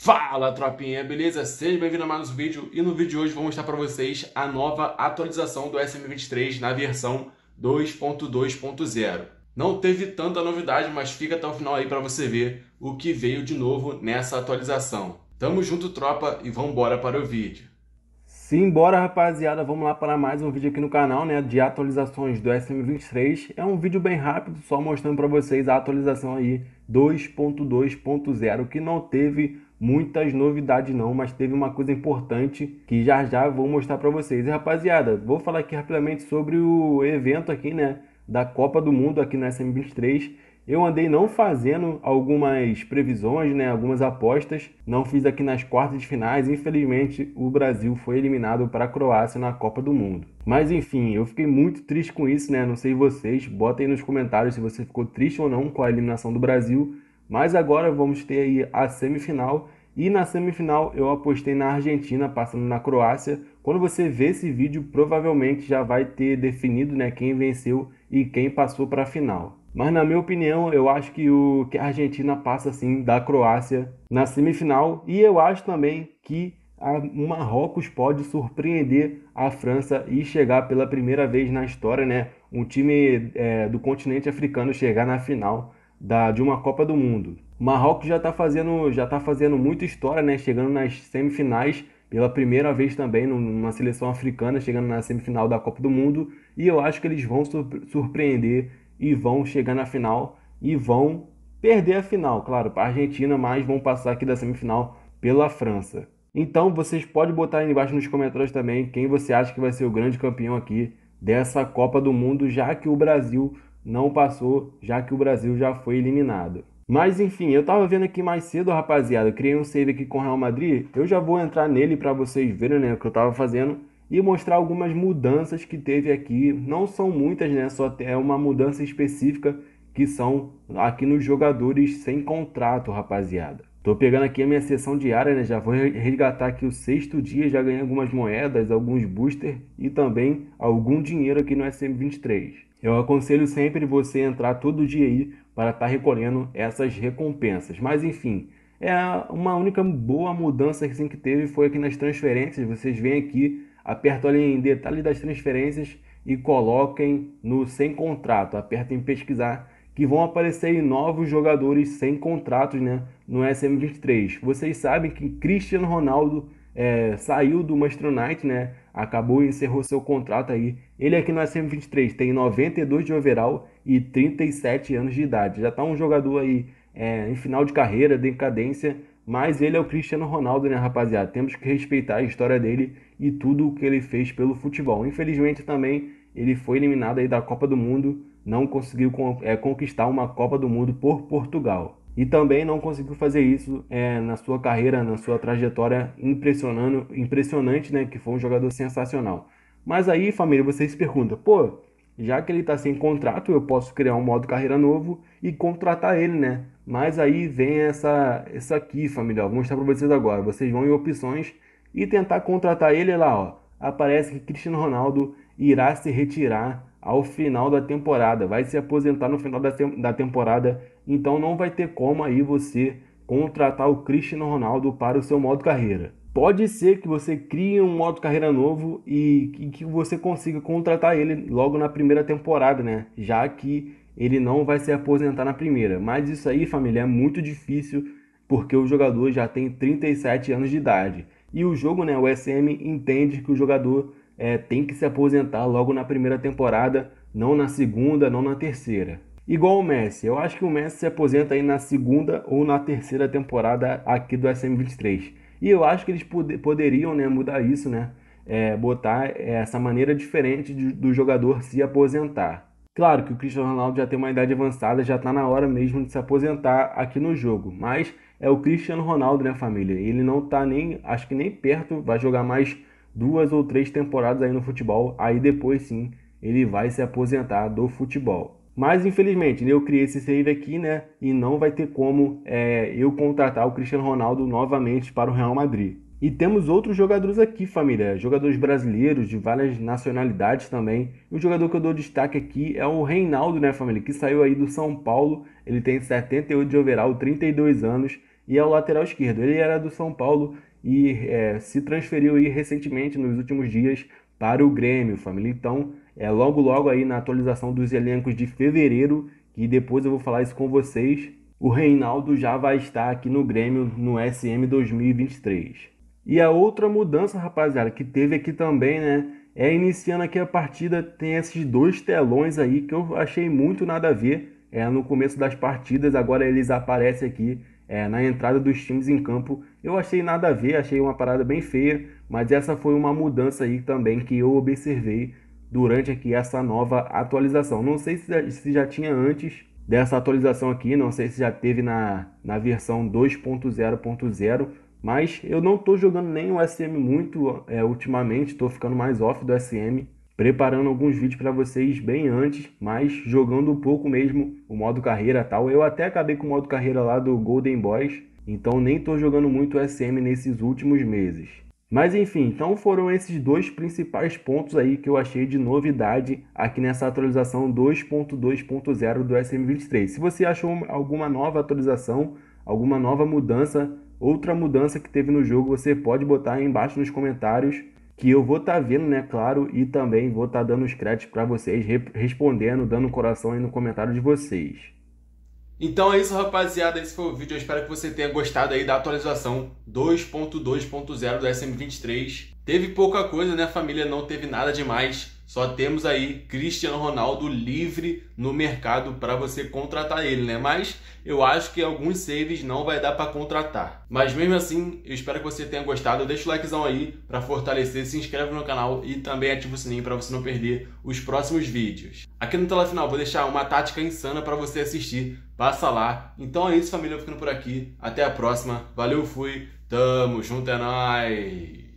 Fala tropinha, beleza? Seja bem-vindo a mais um vídeo e no vídeo de hoje vou mostrar para vocês a nova atualização do SM23 na versão 2.2.0. Não teve tanta novidade, mas fica até o final aí para você ver o que veio de novo nessa atualização. Tamo junto, tropa, e vambora para o vídeo. Simbora, rapaziada, vamos lá para mais um vídeo aqui no canal, né, de atualizações do SM23. É um vídeo bem rápido, só mostrando para vocês a atualização aí 2.2.0, que não teve muitas novidades não, mas teve uma coisa importante que já já vou mostrar para vocês. E rapaziada, vou falar aqui rapidamente sobre o evento aqui, né, da Copa do Mundo aqui na SM23. Eu andei não fazendo algumas previsões, né, algumas apostas, não fiz aqui nas quartas de finais, infelizmente o Brasil foi eliminado para a Croácia na Copa do Mundo. Mas enfim, eu fiquei muito triste com isso, né? Não sei vocês, botem aí nos comentários se você ficou triste ou não com a eliminação do Brasil. Mas agora vamos ter aí a semifinal e na semifinal eu apostei na Argentina passando na Croácia. Quando você vê esse vídeo, provavelmente já vai ter definido né, quem venceu e quem passou para a final. Mas na minha opinião, eu acho que, o, que a Argentina passa sim da Croácia na semifinal. E eu acho também que o Marrocos pode surpreender a França e chegar pela primeira vez na história, né? Um time é, do continente africano chegar na final da, de uma Copa do Mundo. O Marrocos já está fazendo, já tá fazendo muita história, né? Chegando nas semifinais pela primeira vez também numa seleção africana, chegando na semifinal da Copa do Mundo. E eu acho que eles vão surpreender e vão chegar na final e vão perder a final, claro, para a Argentina, mas vão passar aqui da semifinal pela França. Então vocês podem botar aí embaixo nos comentários também quem você acha que vai ser o grande campeão aqui dessa Copa do Mundo, já que o Brasil não passou, já que o Brasil já foi eliminado. Mas enfim, eu tava vendo aqui mais cedo, rapaziada. Eu criei um save aqui com o Real Madrid. Eu já vou entrar nele para vocês verem né, o que eu tava fazendo e mostrar algumas mudanças que teve aqui. Não são muitas, né? Só é uma mudança específica que são aqui nos jogadores sem contrato, rapaziada. Tô pegando aqui a minha sessão diária, né? Já vou resgatar aqui o sexto dia, já ganhei algumas moedas, alguns booster e também algum dinheiro aqui no SM23. Eu aconselho sempre você entrar todo dia aí para estar tá recolhendo essas recompensas. Mas enfim, é uma única boa mudança assim, que teve foi aqui nas transferências. Vocês vêm aqui, apertam ali em detalhes das transferências e coloquem no sem contrato. Apertem em pesquisar que vão aparecer novos jogadores sem contratos né, no SM23. Vocês sabem que Cristiano Ronaldo é, saiu do Manchester United, né? acabou e encerrou seu contrato aí. Ele é aqui no SM23 tem 92 de overall e 37 anos de idade. Já está um jogador aí é, em final de carreira, decadência, mas ele é o Cristiano Ronaldo, né, rapaziada? Temos que respeitar a história dele e tudo o que ele fez pelo futebol. Infelizmente também ele foi eliminado aí da Copa do Mundo, não conseguiu é, conquistar uma Copa do Mundo por Portugal e também não conseguiu fazer isso é, na sua carreira, na sua trajetória impressionando, impressionante, né? Que foi um jogador sensacional. Mas aí, família, você se pergunta, pô, já que ele está sem contrato, eu posso criar um modo carreira novo e contratar ele, né? Mas aí vem essa, essa aqui, família, vou mostrar para vocês agora. Vocês vão em opções e tentar contratar ele é lá, ó. Aparece que Cristiano Ronaldo irá se retirar ao final da temporada, vai se aposentar no final da, da temporada, então não vai ter como aí você contratar o Cristiano Ronaldo para o seu modo carreira. Pode ser que você crie um modo carreira novo e, e que você consiga contratar ele logo na primeira temporada, né? Já que ele não vai se aposentar na primeira. Mas isso aí, família, é muito difícil porque o jogador já tem 37 anos de idade. E o jogo, né, o SM entende que o jogador é, tem que se aposentar logo na primeira temporada, não na segunda, não na terceira. Igual o Messi, eu acho que o Messi se aposenta aí na segunda ou na terceira temporada aqui do SM23. E eu acho que eles poderiam né, mudar isso, né? É, botar é, essa maneira diferente de, do jogador se aposentar. Claro que o Cristiano Ronaldo já tem uma idade avançada, já está na hora mesmo de se aposentar aqui no jogo. Mas é o Cristiano Ronaldo, né, família? Ele não está nem, acho que nem perto, vai jogar mais duas ou três temporadas aí no futebol, aí depois sim ele vai se aposentar do futebol. Mas infelizmente né, eu criei esse save aqui, né? E não vai ter como é, eu contratar o Cristiano Ronaldo novamente para o Real Madrid. E temos outros jogadores aqui, família. Jogadores brasileiros de várias nacionalidades também. O jogador que eu dou destaque aqui é o Reinaldo, né, família? Que saiu aí do São Paulo. Ele tem 78 de overall, 32 anos. E é o lateral esquerdo. Ele era do São Paulo e é, se transferiu aí recentemente nos últimos dias para o Grêmio, família. Então, é logo logo aí na atualização dos elencos de fevereiro, que depois eu vou falar isso com vocês. O Reinaldo já vai estar aqui no Grêmio no SM 2023. E a outra mudança, rapaziada, que teve aqui também, né? É iniciando aqui a partida, tem esses dois telões aí que eu achei muito nada a ver. É no começo das partidas, agora eles aparecem aqui é, na entrada dos times em campo. Eu achei nada a ver, achei uma parada bem feia, mas essa foi uma mudança aí também que eu observei durante aqui essa nova atualização. Não sei se já tinha antes dessa atualização aqui, não sei se já teve na, na versão 2.0.0, mas eu não estou jogando nem o SM muito é, ultimamente, estou ficando mais off do SM, preparando alguns vídeos para vocês bem antes, mas jogando um pouco mesmo o modo carreira tal. Eu até acabei com o modo carreira lá do Golden Boys, então nem estou jogando muito SM nesses últimos meses. Mas enfim, então foram esses dois principais pontos aí que eu achei de novidade aqui nessa atualização 2.2.0 do SM23. Se você achou alguma nova atualização, alguma nova mudança, outra mudança que teve no jogo, você pode botar aí embaixo nos comentários que eu vou estar tá vendo, né, claro, e também vou estar tá dando os créditos para vocês, respondendo, dando coração aí no comentário de vocês. Então é isso, rapaziada, esse foi o vídeo, eu espero que você tenha gostado aí da atualização 2.2.0 do SM23. Teve pouca coisa, né, família, não teve nada demais, só temos aí Cristiano Ronaldo livre no mercado para você contratar ele, né? Mas eu acho que alguns saves não vai dar para contratar. Mas mesmo assim, eu espero que você tenha gostado. Deixa o likezão aí para fortalecer, se inscreve no canal e também ativa o sininho para você não perder os próximos vídeos. Aqui no tela final vou deixar uma tática insana para você assistir. Passa lá. Então é isso, família, eu ficando por aqui. Até a próxima. Valeu, fui. Tamo junto, é nóis.